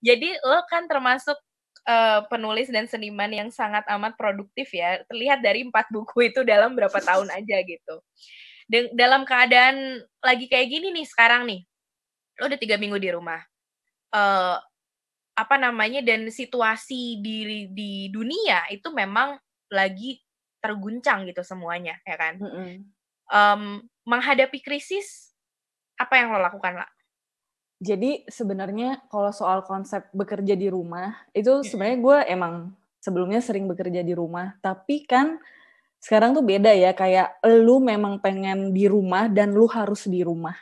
Jadi lo kan termasuk uh, penulis dan seniman yang sangat amat produktif ya. Terlihat dari empat buku itu dalam berapa tahun aja gitu. Den dalam keadaan lagi kayak gini nih sekarang nih, lo udah tiga minggu di rumah. Uh, apa namanya dan situasi di di dunia itu memang lagi terguncang gitu semuanya ya kan. Mm -hmm. um, menghadapi krisis apa yang lo lakukan lah? Jadi sebenarnya kalau soal konsep bekerja di rumah itu iya. sebenarnya gue emang sebelumnya sering bekerja di rumah, tapi kan sekarang tuh beda ya kayak lu memang pengen di rumah dan lu harus di rumah.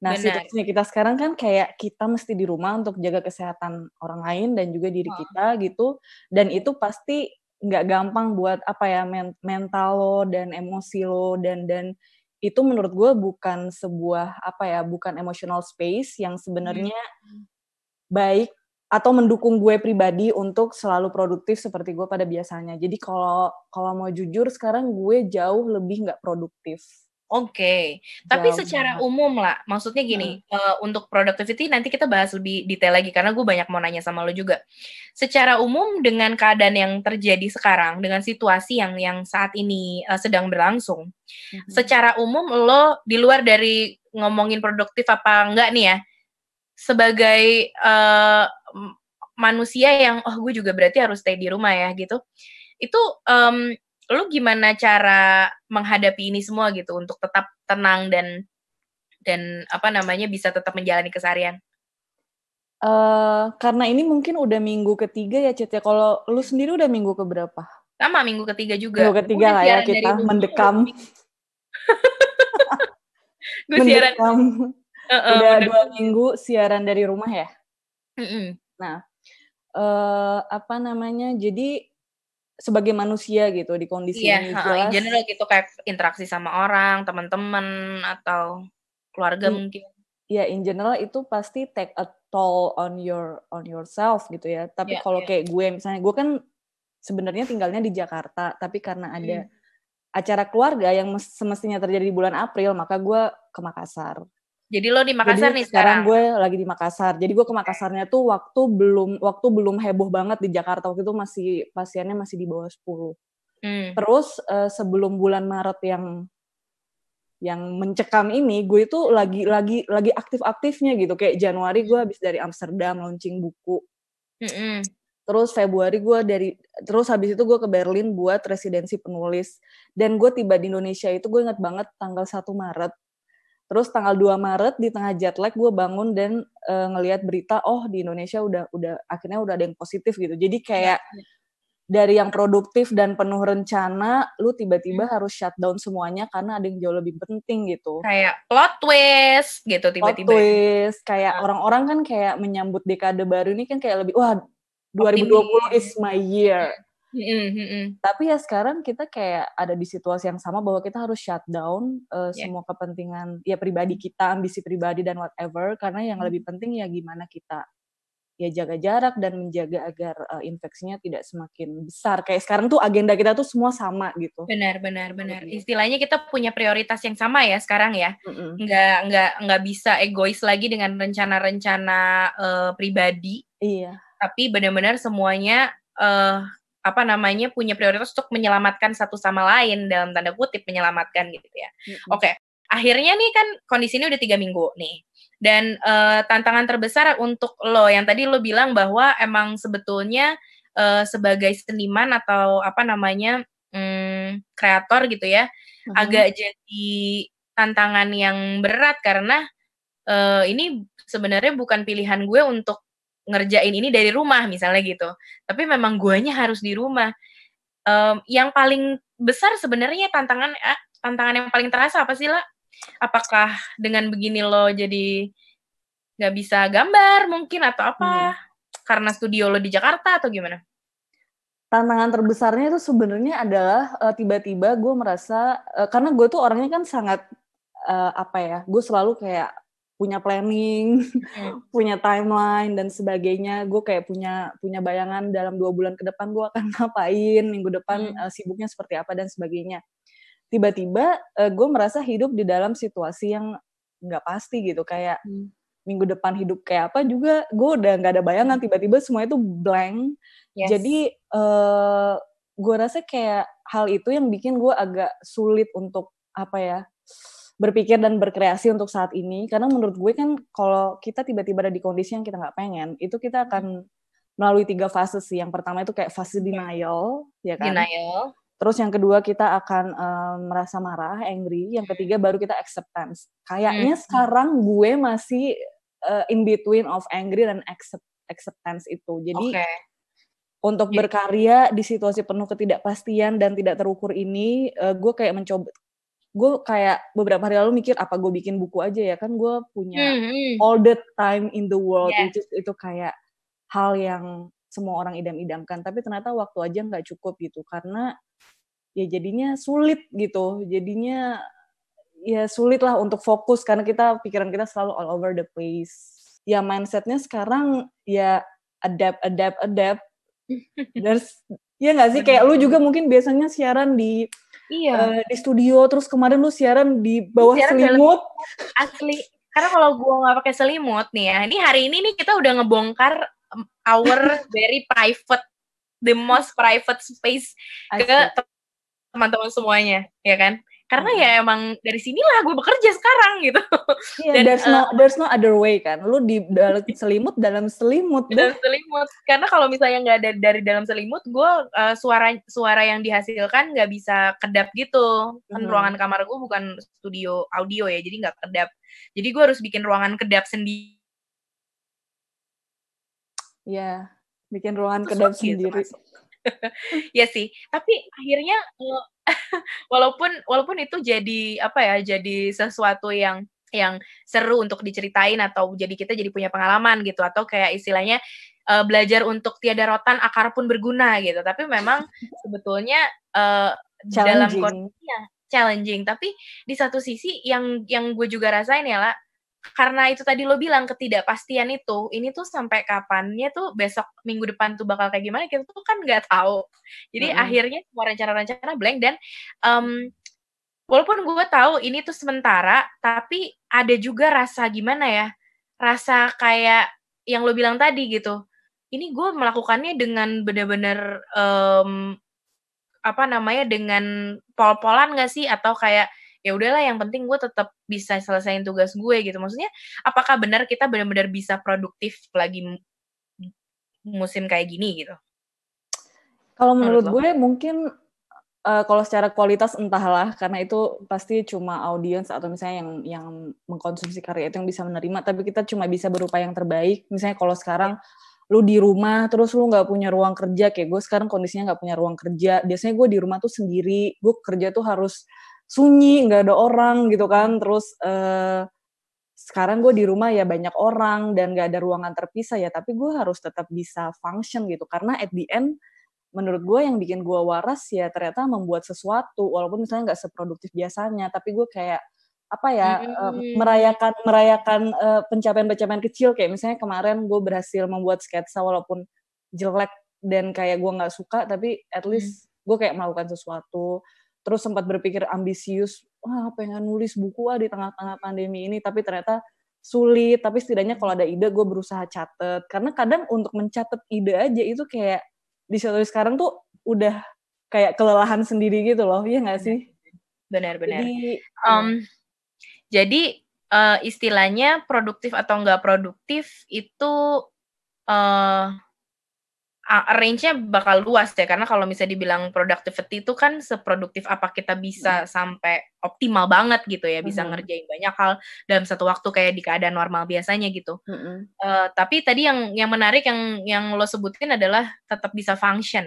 Nah, situasinya kita sekarang kan kayak kita mesti di rumah untuk jaga kesehatan orang lain dan juga diri oh. kita gitu. Dan itu pasti nggak gampang buat apa ya mental lo dan emosi lo dan dan itu menurut gue bukan sebuah apa ya bukan emotional space yang hmm. sebenarnya hmm. baik atau mendukung gue pribadi untuk selalu produktif seperti gue pada biasanya. Jadi kalau kalau mau jujur sekarang gue jauh lebih nggak produktif Oke, okay. tapi Jauh. secara umum lah, maksudnya gini, hmm. uh, untuk productivity nanti kita bahas lebih detail lagi karena gue banyak mau nanya sama lo juga. Secara umum dengan keadaan yang terjadi sekarang, dengan situasi yang yang saat ini uh, sedang berlangsung, hmm. secara umum lo di luar dari ngomongin produktif apa enggak nih ya, sebagai uh, manusia yang oh gue juga berarti harus stay di rumah ya gitu, itu um, lu gimana cara menghadapi ini semua gitu untuk tetap tenang dan dan apa namanya bisa tetap menjalani keseharian? Uh, karena ini mungkin udah minggu ketiga ya Cet ya. Kalau lu sendiri udah minggu ke berapa? Sama minggu ketiga juga. Minggu ketiga lah ya kita mendekam. Gue siaran. Uh, uh, udah mendekam. dua minggu siaran dari rumah ya. Mm -mm. Nah, uh, apa namanya? Jadi sebagai manusia gitu di kondisi yeah, iya, ini jelas. in general gitu kayak interaksi sama orang, teman-teman atau keluarga hmm. mungkin. Ya, yeah, in general itu pasti take a toll on your on yourself gitu ya. Tapi yeah, kalau yeah. kayak gue misalnya gue kan sebenarnya tinggalnya di Jakarta, tapi karena ada hmm. acara keluarga yang semestinya terjadi di bulan April, maka gue ke Makassar jadi lo di Makassar jadi, nih sekarang? Sekarang gue lagi di Makassar. Jadi gue ke Makassarnya tuh waktu belum waktu belum heboh banget di Jakarta waktu itu masih pasiennya masih di bawah 10. Hmm. Terus uh, sebelum bulan Maret yang yang mencekam ini gue itu lagi lagi lagi aktif-aktifnya gitu kayak Januari gue habis dari Amsterdam launching buku Hmm -hmm. terus Februari gue dari terus habis itu gue ke Berlin buat residensi penulis dan gue tiba di Indonesia itu gue inget banget tanggal 1 Maret Terus tanggal 2 Maret di tengah jet lag gue bangun dan e, ngelihat berita oh di Indonesia udah udah akhirnya udah ada yang positif gitu. Jadi kayak iya, iya. dari yang produktif dan penuh rencana lu tiba-tiba hmm. harus shutdown semuanya karena ada yang jauh lebih penting gitu. Kayak plot twist gitu tiba-tiba. Plot twist kayak orang-orang kan kayak menyambut dekade baru ini kan kayak lebih wah 2020 Optimis. is my year. Iya. Mm -hmm. Tapi ya sekarang kita kayak ada di situasi yang sama bahwa kita harus shutdown uh, eh, yeah. semua kepentingan ya pribadi kita, ambisi pribadi dan whatever karena yang mm. lebih penting ya gimana kita ya jaga jarak dan menjaga agar uh, infeksinya tidak semakin besar. Kayak sekarang tuh agenda kita tuh semua sama gitu. Benar, benar, benar. Mm -hmm. Istilahnya kita punya prioritas yang sama ya sekarang ya. Mm -hmm. Nggak nggak nggak bisa egois lagi dengan rencana-rencana uh, pribadi. Iya. Tapi benar-benar semuanya uh, apa namanya punya prioritas untuk menyelamatkan satu sama lain dalam tanda kutip menyelamatkan gitu ya. Mm-hmm. Oke, okay. akhirnya nih kan kondisinya udah tiga minggu nih. Dan uh, tantangan terbesar untuk lo yang tadi lo bilang bahwa emang sebetulnya uh, sebagai seniman atau apa namanya mm, kreator um, gitu ya, mm-hmm. agak jadi tantangan yang berat karena uh, ini sebenarnya bukan pilihan gue untuk ngerjain ini dari rumah misalnya gitu tapi memang guanya harus di rumah um, yang paling besar sebenarnya tantangan eh, tantangan yang paling terasa apa sih lah apakah dengan begini lo jadi nggak bisa gambar mungkin atau apa hmm. karena studio lo di Jakarta atau gimana tantangan terbesarnya itu sebenarnya adalah uh, tiba-tiba gue merasa uh, karena gue tuh orangnya kan sangat uh, apa ya gue selalu kayak punya planning, hmm. punya timeline dan sebagainya. Gue kayak punya punya bayangan dalam dua bulan ke depan gue akan ngapain, minggu depan hmm. uh, sibuknya seperti apa dan sebagainya. Tiba-tiba uh, gue merasa hidup di dalam situasi yang nggak pasti gitu, kayak hmm. minggu depan hidup kayak apa juga gue udah nggak ada bayangan. Hmm. Tiba-tiba semua itu blank. Yes. Jadi uh, gue rasa kayak hal itu yang bikin gue agak sulit untuk apa ya berpikir dan berkreasi untuk saat ini karena menurut gue kan kalau kita tiba-tiba ada di kondisi yang kita nggak pengen itu kita hmm. akan melalui tiga fase sih yang pertama itu kayak fase denial ya kan denial terus yang kedua kita akan um, merasa marah angry yang ketiga baru kita acceptance kayaknya hmm. sekarang gue masih uh, in between of angry dan accept acceptance itu jadi okay untuk berkarya di situasi penuh ketidakpastian dan tidak terukur ini uh, gue kayak mencoba gue kayak beberapa hari lalu mikir apa gue bikin buku aja ya kan gue punya mm-hmm. all the time in the world yeah. itu itu kayak hal yang semua orang idam-idamkan tapi ternyata waktu aja nggak cukup gitu karena ya jadinya sulit gitu jadinya ya sulit lah untuk fokus karena kita pikiran kita selalu all over the place ya mindsetnya sekarang ya adapt adapt adapt there's Iya nggak sih? Kayak lu juga mungkin biasanya siaran di iya. uh, di studio, terus kemarin lu siaran di bawah siaran selimut. Asli. Karena kalau gua nggak pakai selimut nih ya, ini hari ini nih kita udah ngebongkar our very private, the most private space Asli. ke teman-teman semuanya, ya kan? karena hmm. ya emang dari sinilah gue bekerja sekarang gitu. Yeah, Dan there's no eh, there's no other way kan. Lu di dalam selimut dalam selimut. Dalam selimut. Karena kalau misalnya nggak ada dari dalam selimut, gue uh, suara suara yang dihasilkan nggak bisa kedap gitu. Kan hmm. ruangan kamar gue bukan studio audio ya, jadi nggak kedap. Jadi gue harus bikin ruangan kedap sendiri. Ya, yeah, bikin ruangan Terus kedap sendiri. Iya sih. Tapi akhirnya eh, walaupun walaupun itu jadi apa ya jadi sesuatu yang yang seru untuk diceritain atau jadi kita jadi punya pengalaman gitu atau kayak istilahnya uh, belajar untuk tiada rotan akar pun berguna gitu tapi memang sebetulnya uh, dalam kondisi yang challenging tapi di satu sisi yang yang gue juga rasain ya lah karena itu tadi lo bilang ketidakpastian itu ini tuh sampai kapannya tuh besok minggu depan tuh bakal kayak gimana kita tuh kan nggak tahu jadi hmm akhirnya semua rencana-rencana blank dan um, walaupun gue tahu ini tuh sementara tapi ada juga rasa gimana ya rasa kayak yang lo bilang tadi gitu ini gue melakukannya dengan benar-benar um, apa namanya dengan pol-polan nggak sih atau kayak ya udahlah yang penting gue tetap bisa selesaiin tugas gue gitu maksudnya apakah benar kita benar-benar bisa produktif lagi musim kayak gini gitu kalau menurut, menurut gue lo? mungkin uh, kalau secara kualitas entahlah karena itu pasti cuma audiens atau misalnya yang yang mengkonsumsi karya itu yang bisa menerima tapi kita cuma bisa berupa yang terbaik misalnya kalau sekarang lu di rumah terus lu nggak punya ruang kerja kayak gue sekarang kondisinya nggak punya ruang kerja biasanya gue di rumah tuh sendiri gue kerja tuh harus sunyi nggak ada orang gitu kan terus uh, sekarang gue di rumah ya banyak orang dan gak ada ruangan terpisah ya tapi gue harus tetap bisa function gitu karena at the end menurut gue yang bikin gue waras ya ternyata membuat sesuatu walaupun misalnya nggak seproduktif biasanya tapi gue kayak apa ya mm -hmm. uh, merayakan merayakan uh, pencapaian-pencapaian kecil kayak misalnya kemarin gue berhasil membuat sketsa walaupun jelek dan kayak gue nggak suka tapi at least mm. gue kayak melakukan sesuatu terus sempat berpikir ambisius wah pengen nulis buku ah di tengah-tengah pandemi ini tapi ternyata sulit tapi setidaknya kalau ada ide gue berusaha catet karena kadang untuk mencatat ide aja itu kayak di situ sekarang tuh udah kayak kelelahan sendiri gitu loh iya gak sih benar-benar jadi, um, jadi uh, istilahnya produktif atau enggak produktif itu uh, range-nya bakal luas ya karena kalau misalnya dibilang productivity itu kan seproduktif apa kita bisa hmm. sampai optimal banget gitu ya bisa hmm. ngerjain banyak hal dalam satu waktu kayak di keadaan normal biasanya gitu. Hmm. Uh, tapi tadi yang yang menarik yang yang lo sebutin adalah tetap bisa function.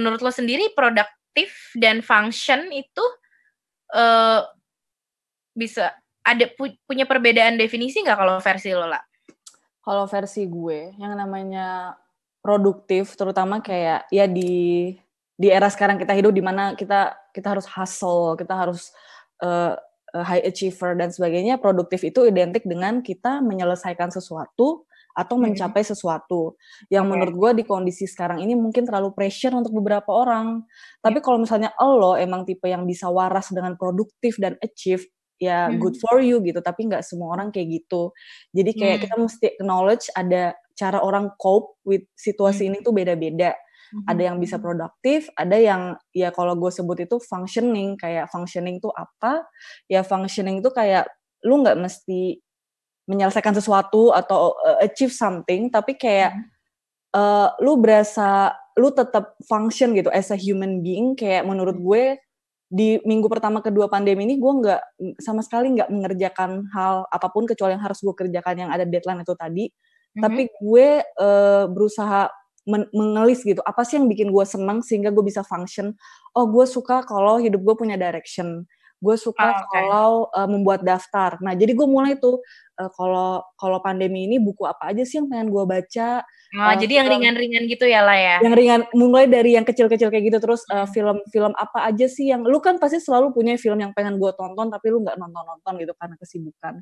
Menurut lo sendiri produktif dan function itu uh, bisa ada pu punya perbedaan definisi nggak kalau versi lo lah? Kalau versi gue yang namanya produktif terutama kayak ya di di era sekarang kita hidup di mana kita kita harus hustle, kita harus uh, high achiever dan sebagainya, produktif itu identik dengan kita menyelesaikan sesuatu atau hmm. mencapai sesuatu. Yang iya. menurut gue di kondisi sekarang ini mungkin terlalu pressure untuk beberapa orang. Tapi iya. kalau misalnya lo emang tipe yang bisa waras dengan produktif dan achieve, ya hmm. good for you gitu tapi nggak semua orang kayak gitu jadi kayak hmm. kita mesti acknowledge ada cara orang cope with situasi hmm. ini tuh beda-beda. Hmm. Ada yang bisa produktif, ada yang ya kalau gue sebut itu functioning. Kayak functioning tuh apa? Ya functioning itu kayak lu nggak mesti menyelesaikan sesuatu atau uh, achieve something, tapi kayak hmm. uh, lu berasa lu tetap function gitu as a human being. Kayak menurut hmm. gue di minggu pertama kedua pandemi ini gue nggak sama sekali nggak mengerjakan hal apapun kecuali yang harus gue kerjakan yang ada deadline itu tadi hmm tapi mm-hmm. gue uh, berusaha men- mengelis gitu apa sih yang bikin gue seneng sehingga gue bisa function oh gue suka kalau hidup gue punya direction gue suka oh, ah, okay. kalau uh, membuat daftar nah jadi gue mulai tuh uh, kalau kalau pandemi ini buku apa aja sih yang pengen gue baca oh, uh, jadi film, yang ringan-ringan gitu ya lah ya yang ringan mulai dari yang kecil-kecil kayak gitu terus film-film mm-hmm. uh, apa aja sih yang lu kan pasti selalu punya film yang pengen gue tonton tapi lu nggak nonton-nonton gitu karena kesibukan